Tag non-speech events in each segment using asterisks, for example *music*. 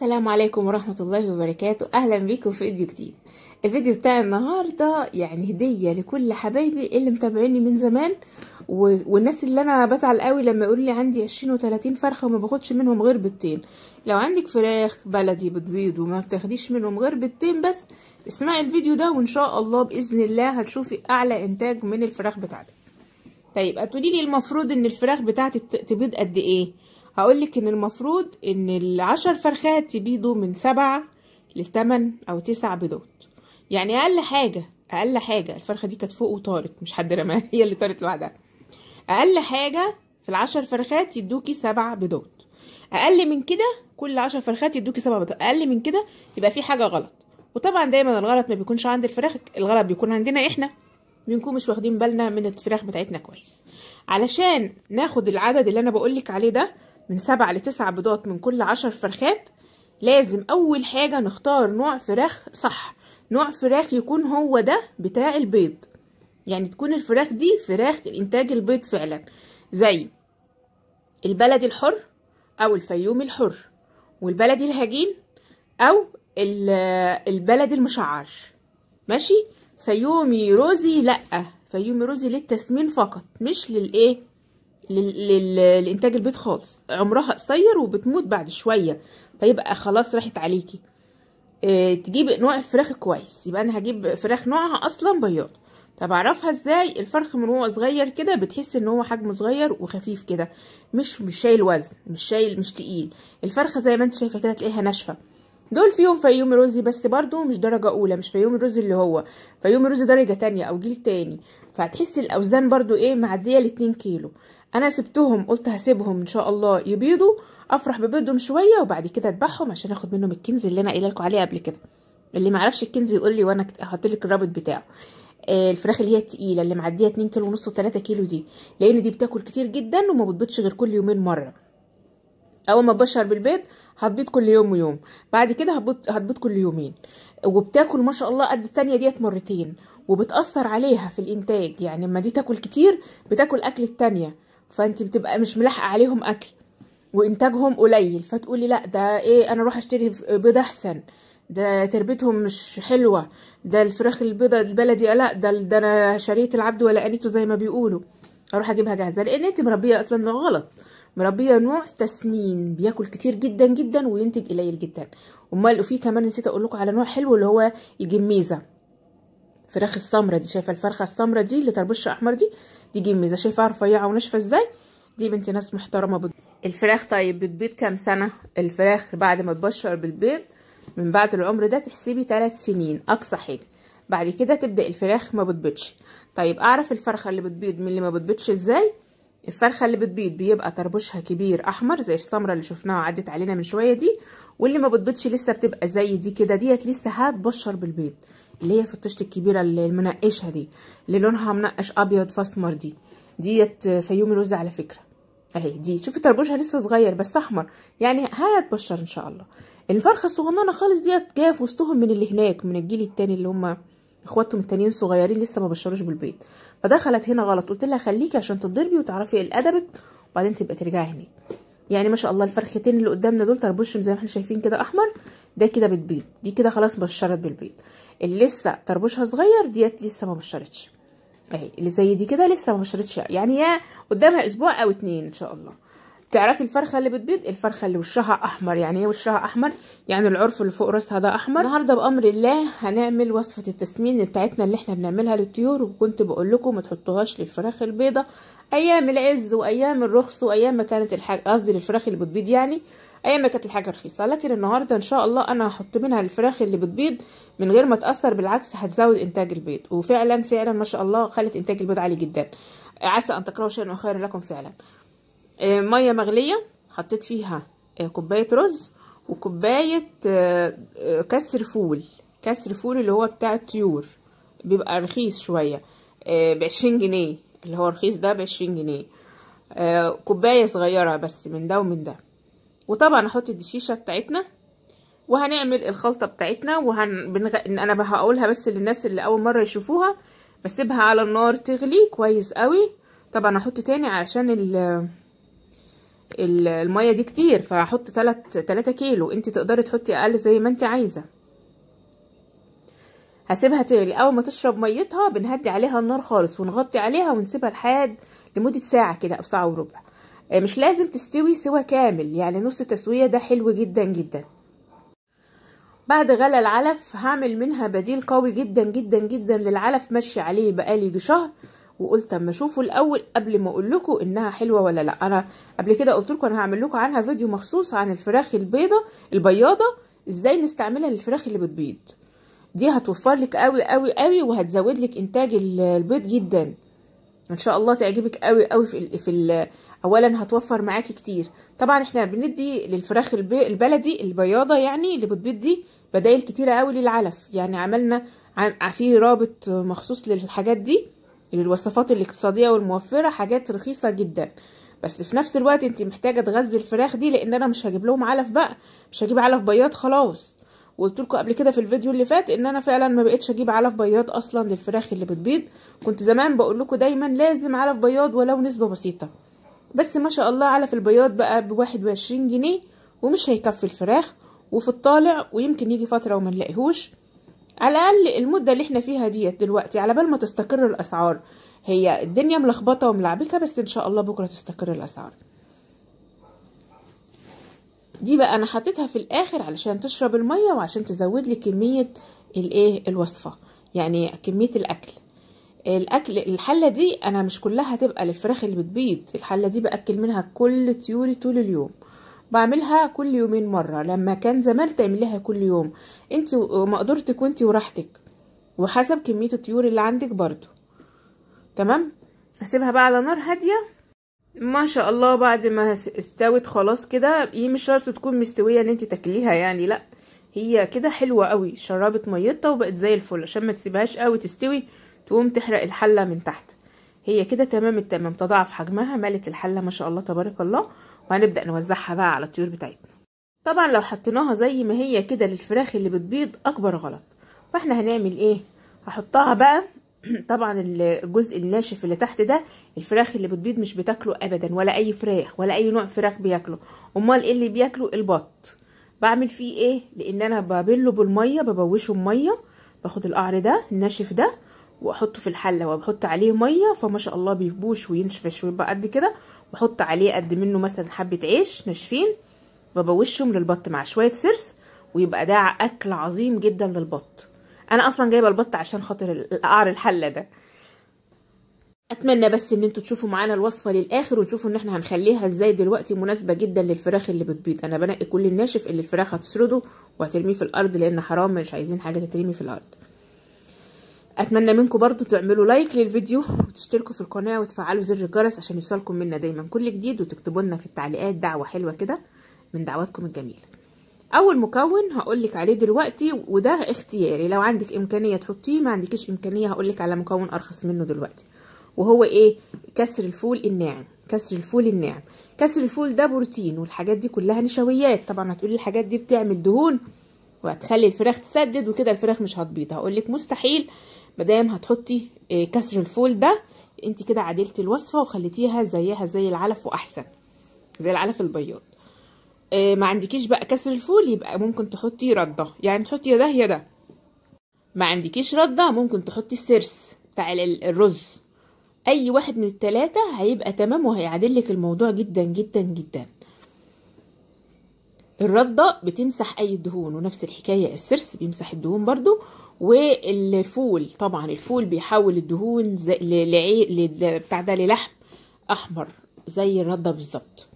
السلام عليكم ورحمة الله وبركاته أهلا بيكم في فيديو جديد الفيديو بتاع النهاردة يعني هدية لكل حبايبي اللي متابعيني من زمان و... والناس اللي أنا بزعل قوي لما يقول لي عندي عشرين وتلاتين فرخة وما باخدش منهم غير بيضتين لو عندك فراخ بلدي بتبيض وما بتاخديش منهم غير بيضتين بس اسمعي الفيديو ده وإن شاء الله بإذن الله هتشوفي أعلى إنتاج من الفراخ بتاعتك طيب هتقوليلي لي المفروض إن الفراخ بتاعتي تبيض قد إيه هقولك ان المفروض ان العشر فرخات يبيضوا من سبعة للتمن او تسع بيضات يعني اقل حاجة اقل حاجة الفرخة دي كانت فوق وطارت مش حد رماها *laughs* هي اللي طارت لوحدها اقل حاجة في العشر فرخات يدوكي سبع بيضات اقل من كده كل عشر فرخات يدوكي سبع بيضات اقل من كده يبقى في حاجة غلط وطبعا دايما الغلط ما بيكونش عند الفراخ الغلط بيكون عندنا احنا بنكون مش واخدين بالنا من الفراخ بتاعتنا كويس علشان ناخد العدد اللي انا بقولك عليه ده من سبع لتسع بيضات من كل عشر فرخات لازم أول حاجة نختار نوع فراخ صح نوع فراخ يكون هو ده بتاع البيض يعني تكون الفراخ دي فراخ الإنتاج البيض فعلا زي البلدي الحر أو الفيومي الحر والبلدي الهجين أو البلدي المشعر ماشي فيومي روزي لأ فيومي روزي للتسمين فقط مش للإيه للانتاج البيض خالص عمرها قصير وبتموت بعد شويه فيبقى خلاص راحت عليكي آه، تجيب نوع الفراخ كويس يبقى انا هجيب فراخ نوعها اصلا بياض طب اعرفها ازاي الفرخ من هو صغير كده بتحس ان هو حجمه صغير وخفيف كده مش مش شايل وزن مش شايل مش تقيل الفرخه زي ما انت شايفه كده تلاقيها ناشفه دول فيهم فيوم رزي بس برضو مش درجة أولى مش فيوم الرز اللي هو فيوم الرز درجة تانية أو جيل تاني فهتحس الأوزان برضو إيه معدية لاتنين كيلو انا سبتهم قلت هسيبهم ان شاء الله يبيضوا افرح ببيضهم شويه وبعد كده اذبحهم عشان اخد منهم الكنز اللي انا قايله لكم عليه قبل كده اللي ما الكنز يقول لي وانا هحط لك الرابط بتاعه آه، الفراخ اللي هي التقيله اللي معديه 2 كيلو ونص 3 كيلو دي لان دي بتاكل كتير جدا وما بتبيضش غير كل يومين مره اول ما بشر بالبيض هتبيض كل يوم ويوم بعد كده هتبيض هتبيض كل يومين وبتاكل ما شاء الله قد التانية ديت مرتين وبتأثر عليها في الإنتاج يعني لما دي تاكل كتير بتاكل أكل التانية فانت بتبقى مش ملاحقه عليهم اكل وانتاجهم قليل فتقولي لا ده ايه انا اروح اشتري بيض احسن ده تربيتهم مش حلوه ده الفراخ البيضه البلدي لا ده ده انا شريت العبد ولا قنيته زي ما بيقولوا اروح اجيبها جاهزه لان انت مربيه اصلا نوع غلط مربيه نوع تسنين بياكل كتير جدا جدا وينتج قليل جدا امال وفي كمان نسيت اقول لكم على نوع حلو اللي هو الجميزه الفراخ السمرة دي شايفه الفرخه السمرة دي اللي طربوشها احمر دي دي جميزه شايفاها رفيعه وناشفه ازاي دي بنت ناس محترمه بت... الفراخ طيب بتبيض كام سنه الفراخ بعد ما تبشر بالبيض من بعد العمر ده تحسبي 3 سنين اقصى حاجه بعد كده تبدا الفراخ ما بتبيضش طيب اعرف الفرخه اللي بتبيض من اللي ما بتبيضش ازاي الفرخه اللي بتبيض بيبقى طربوشها كبير احمر زي السمره اللي شفناها عدت علينا من شويه دي واللي ما بتبيضش لسه بتبقى زي دي كده ديت لسه هتبشر بالبيض اللي هي فطشت الكبيره المنقشه دي اللي لونها منقش ابيض فاسمر دي ديت فيومي الوز على فكره اهي دي شوفي طربوشها لسه صغير بس احمر يعني هتبشر ان شاء الله الفرخه الصغننه خالص ديت جايه في وسطهم من اللي هناك من الجيل التاني اللي هم اخواتهم التانيين صغيرين لسه ما بشروش بالبيض فدخلت هنا غلط قلت لها خليكي عشان تضربي وتعرفي الادبك وبعدين تبقى ترجعي هناك يعني ما شاء الله الفرختين اللي قدامنا دول طربوشهم زي ما احنا شايفين كده احمر ده كده بتبيض دي كده خلاص بشرت بالبيض اللي لسه طربوشها صغير ديت لسه ما بشرتش اهي اللي زي دي كده لسه ما بشرتش يعني يا قدامها اسبوع او اتنين ان شاء الله تعرفي الفرخه اللي بتبيض الفرخه اللي وشها احمر يعني ايه وشها احمر يعني العرف اللي فوق راسها ده احمر النهارده بامر الله هنعمل وصفه التسمين بتاعتنا اللي احنا بنعملها للطيور وكنت بقول لكم ما تحطوهاش للفراخ البيضه ايام العز وايام الرخص وايام ما كانت الحاجه قصدي للفراخ اللي بتبيض يعني ايام ما كانت الحاجه رخيصه لكن النهارده ان شاء الله انا هحط منها الفراخ اللي بتبيض من غير ما تاثر بالعكس هتزود انتاج البيض وفعلا فعلا ما شاء الله خلت انتاج البيض عالي جدا عسى ان تكرهوا شيئا وخيرا لكم فعلا آه، ميه مغليه حطيت فيها آه، كوبايه رز وكوبايه آه، كسر فول كسر فول اللي هو بتاع الطيور بيبقى رخيص شويه بعشرين جنيه اللي هو رخيص ده بعشرين جنيه كوبايه صغيره بس من ده ومن ده وطبعا هحط الدشيشه بتاعتنا وهنعمل الخلطه بتاعتنا وهن بنغ... انا هقولها بس للناس اللي اول مره يشوفوها بسيبها على النار تغلي كويس قوي طبعا هحط تاني علشان ال الميه دي كتير فهحط تلات تلاته كيلو انت تقدري تحطي اقل زي ما انت عايزه هسيبها تغلي اول ما تشرب ميتها بنهدي عليها النار خالص ونغطي عليها ونسيبها لحد لمده ساعه كده او ساعه وربع آه، مش لازم تستوي سوى كامل يعني نص تسوية ده حلو جدا جدا بعد غلى العلف هعمل منها بديل قوي جدا جدا جدا للعلف ماشي عليه بقالي شهر وقلت اما اشوفه الاول قبل ما اقول لكم انها حلوه ولا لا انا قبل كده قلت لكم انا هعمل لكم عنها فيديو مخصوص عن الفراخ البيضه البياضه ازاي نستعملها للفراخ اللي بتبيض دي هتوفر لك قوي قوي قوي وهتزود لك انتاج البيض جدا ان شاء الله تعجبك قوي قوي في ال في ال اولا هتوفر معاكي كتير طبعا احنا بندي للفراخ البلدي البياضه يعني اللي بتبيض دي بدايل كتيره قوي للعلف يعني عملنا في رابط مخصوص للحاجات دي للوصفات الاقتصاديه والموفره حاجات رخيصه جدا بس في نفس الوقت انت محتاجه تغذي الفراخ دي لان انا مش هجيب لهم علف بقى مش هجيب علف بياض خلاص وقلت لكم قبل كده في الفيديو اللي فات ان انا فعلا ما بقتش اجيب علف بياض اصلا للفراخ اللي بتبيض كنت زمان بقول لكم دايما لازم علف بياض ولو نسبه بسيطه بس ما شاء الله على في البياض بقى بواحد وعشرين جنيه ومش هيكفي الفراخ وفي الطالع ويمكن يجي فترة وما نلاقيهوش على الأقل المدة اللي احنا فيها ديت دلوقتي على بال ما تستقر الأسعار هي الدنيا ملخبطة وملعبكة بس إن شاء الله بكرة تستقر الأسعار دي بقى أنا حطيتها في الآخر علشان تشرب المية وعشان تزود لي كمية الايه الوصفة يعني كمية الأكل الاكل الحله دي انا مش كلها هتبقى للفراخ اللي بتبيض الحله دي باكل منها كل طيوري طول اليوم بعملها كل يومين مره لما كان زمان تعمليها كل يوم انت ومقدرتك وانت وراحتك وحسب كميه الطيور اللي عندك برضو تمام هسيبها بقى على نار هاديه ما شاء الله بعد ما استوت خلاص كده هي مش شرط تكون مستويه ان انت تاكليها يعني لا هي كده حلوه قوي شربت ميتها وبقت زي الفل عشان ما تسيبهاش قوي تستوي تقوم تحرق الحلة من تحت هي كده تمام التمام تضاعف حجمها مالت الحلة ما شاء الله تبارك الله وهنبدأ نوزعها بقى على الطيور بتاعتنا طبعا لو حطيناها زي ما هي كده للفراخ اللي بتبيض أكبر غلط فاحنا هنعمل ايه هحطها بقى *clears throat* طبعا الجزء الناشف اللي تحت ده الفراخ اللي بتبيض مش بتاكله ابدا ولا اي فراخ ولا اي نوع فراخ بياكله امال ايه اللي بياكله البط بعمل فيه ايه لان انا بابله بالميه ببوشه بميه باخد القعر ده الناشف ده واحطه في الحله وبحط عليه ميه فما شاء الله بيبوش وينشفش ويبقى قد كده واحط عليه قد منه مثلا حبه عيش ناشفين ببوشهم للبط مع شويه سرس ويبقى ده اكل عظيم جدا للبط انا اصلا جايبه البط عشان خاطر قعر الحله ده اتمنى بس ان انتوا تشوفوا معانا الوصفه للاخر وتشوفوا ان احنا هنخليها ازاي دلوقتي مناسبه جدا للفراخ اللي بتبيض انا بنقي كل الناشف اللي الفراخ هتسرده وهترميه في الارض لان حرام مش عايزين حاجه تترمي في الارض اتمنى منكم برضو تعملوا لايك للفيديو وتشتركوا في القناه وتفعلوا زر الجرس عشان يوصلكم منا دايما كل جديد وتكتبوا لنا في التعليقات دعوه حلوه كده من دعواتكم الجميله اول مكون هقول لك عليه دلوقتي وده اختياري لو عندك امكانيه تحطيه ما عندكش امكانيه هقول لك على مكون ارخص منه دلوقتي وهو ايه كسر الفول الناعم كسر الفول الناعم كسر الفول ده بروتين والحاجات دي كلها نشويات طبعا هتقولي الحاجات دي بتعمل دهون وهتخلي الفراخ تسدد وكده الفراخ مش هتبيض هقول لك مستحيل مادام هتحطي آه، كسر الفول ده انت كده عدلتي الوصفه وخليتيها زيها زي العلف واحسن زي العلف البياض آه، ما عندكيش بقى كسر الفول يبقى ممكن تحطي رده يعني تحطي يا ده يا ده ما عندكيش رده ممكن تحطي السرس بتاع الرز اي واحد من التلاتة هيبقى تمام وهيعدلك الموضوع جدا جدا جدا الردة بتمسح أي دهون ونفس الحكاية السرس بيمسح الدهون برضو والفول طبعا الفول بيحول الدهون بتاع ده للحم أحمر زي الردة بالظبط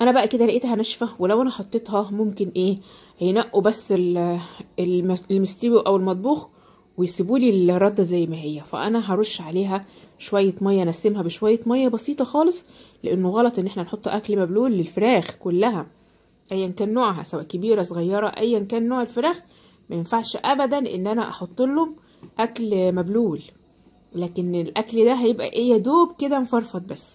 انا بقى كده لقيتها ناشفه ولو انا حطيتها ممكن ايه هينقوا بس المستوي او المطبوخ ويسيبوا لي الرده زي ما هي فانا هرش عليها شويه ميه نسمها بشويه ميه بسيطه خالص لانه غلط ان احنا نحط اكل مبلول للفراخ كلها ايا كان نوعها سواء كبيره صغيره ايا كان نوع الفراخ ما ينفعش ابدا ان انا احط لهم اكل مبلول لكن الاكل ده هيبقى ايه يا دوب كده مفرفط بس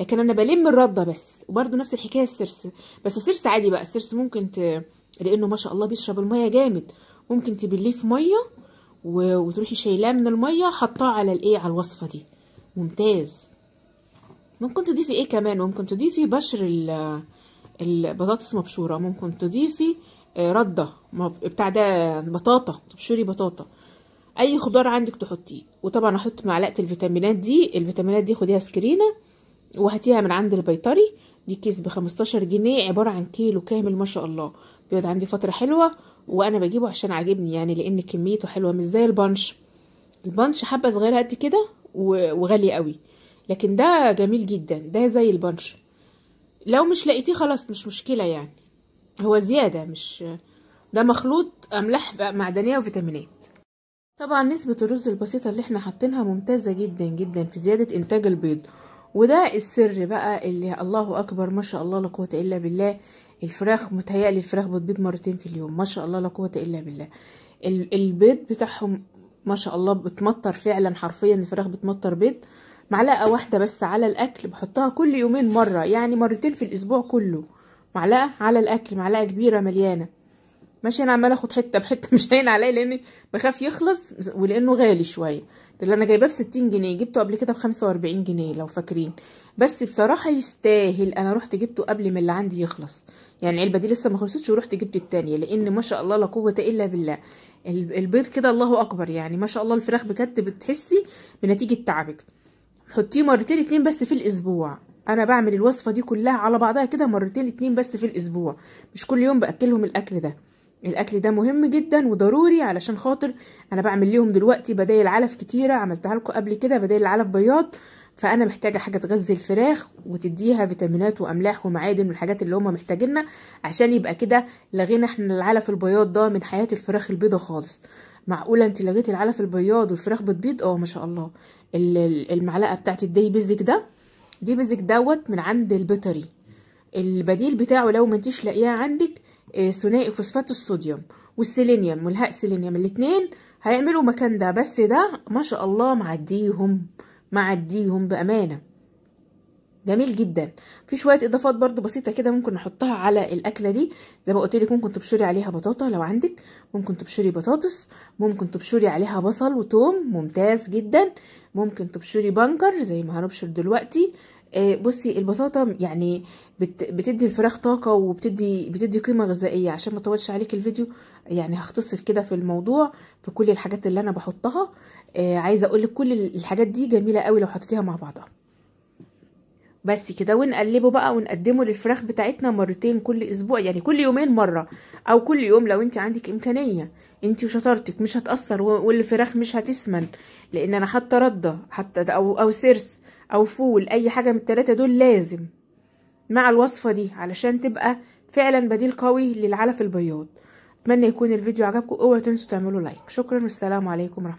لكن انا بلم الرده بس وبرده نفس الحكايه السرس بس السرس عادي بقى السرس ممكن ت... لانه ما شاء الله بيشرب الميه جامد ممكن تبليه في ميه و... وتروحي شايلاه من الميه حطاه على الايه على الوصفه دي ممتاز ممكن تضيفي ايه كمان ممكن تضيفي بشر ال البطاطس مبشوره ممكن تضيفي آه، رده بتاع ده بطاطا تبشري بطاطا اي خضار عندك تحطيه وطبعا احط معلقه الفيتامينات دي الفيتامينات دي خديها سكرينه وهاتيها من عند البيطري دي كيس بخمستاشر جنيه عباره عن كيلو كامل ما شاء الله بيقعد عندي فتره حلوه وانا بجيبه عشان عاجبني يعني لان كميته حلوه مش زي البنش البنش حبه صغيره قد كده وغالي قوي لكن ده جميل جدا ده زي البنش لو مش لقيتيه خلاص مش مشكلة يعني هو زيادة مش ده مخلوط أملاح معدنية وفيتامينات طبعا نسبة الرز البسيطة اللي احنا حاطينها ممتازة جدا جدا في زيادة إنتاج البيض وده السر بقى اللي الله أكبر ما شاء الله لا قوة إلا بالله الفراخ متهيألي الفراخ بتبيض مرتين في اليوم ما شاء الله لا قوة إلا بالله البيض بتاعهم ما شاء الله بتمطر فعلا حرفيا الفراخ بتمطر بيض معلقه واحده بس على الاكل بحطها كل يومين مره يعني مرتين في الاسبوع كله معلقه على الاكل معلقه كبيره مليانه ماشي انا عماله اخد حته بحته *laughs* مش هين عليا لان بخاف يخلص ولانه غالي شويه ده اللي انا جايباه بستين جنيه جبته قبل كده بخمسة وأربعين جنيه لو فاكرين بس بصراحه يستاهل انا رحت جبته قبل ما اللي عندي يخلص يعني العلبه دي لسه ما خلصتش ورحت جبت التانية لان ما شاء الله لا قوه الا بالله البيض كده الله اكبر يعني ما شاء الله الفراخ بجد بتحسي بنتيجه تعبك حطيه مرتين اتنين بس في الاسبوع انا بعمل الوصفه دي كلها على بعضها كده مرتين اتنين بس في الاسبوع مش كل يوم باكلهم الاكل ده الاكل ده مهم جدا وضروري علشان خاطر انا بعمل ليهم دلوقتي بدايل علف كتيره عملتها لكم قبل كده بدايل علف بياض فانا محتاجه حاجه تغذي الفراخ وتديها فيتامينات واملاح ومعادن والحاجات اللي هما محتاجينها عشان يبقى كده لغينا احنا العلف البياض ده من حياه الفراخ البيضه خالص معقوله انت لغيتي العلف البياض والفراخ بتبيض اه ما شاء الله المعلقه بتاعت الدي بيزك ده دي بيزك دوت من عند البيطري البديل بتاعه لو ما انتيش لاقياه عندك آه، ثنائي فوسفات الصوديوم والسيلينيوم والهاء سيلينيوم الاثنين هيعملوا مكان ده بس ده ما شاء الله معديهم معديهم بامانه جميل جدا في شويه اضافات برده بسيطه كده ممكن نحطها على الاكله دي زي ما قلت لك ممكن تبشري عليها بطاطا لو عندك ممكن تبشري بطاطس ممكن تبشري عليها بصل وتوم ممتاز جدا ممكن تبشري بنجر زي ما هنبشر دلوقتي آه، بصي البطاطا يعني بتدي الفراخ طاقه وبتدي بتدي قيمه غذائيه عشان ما اطولش عليك الفيديو يعني هختصر كده في الموضوع في كل الحاجات اللي انا بحطها آه، عايزه اقول لك كل الحاجات دي جميله قوي لو حطيتيها مع بعضها بس كده ونقلبه بقى ونقدمه للفراخ بتاعتنا مرتين كل اسبوع يعني كل يومين مره او كل يوم لو انت عندك امكانيه انت وشطارتك مش هتاثر والفراخ مش هتسمن لان انا حاطه رده حتى او او سرس او فول اي حاجه من الثلاثه دول لازم مع الوصفه دي علشان تبقى فعلا بديل قوي للعلف البياض اتمنى يكون الفيديو عجبكم اوعوا تنسوا تعملوا لايك شكرا والسلام عليكم ورحمه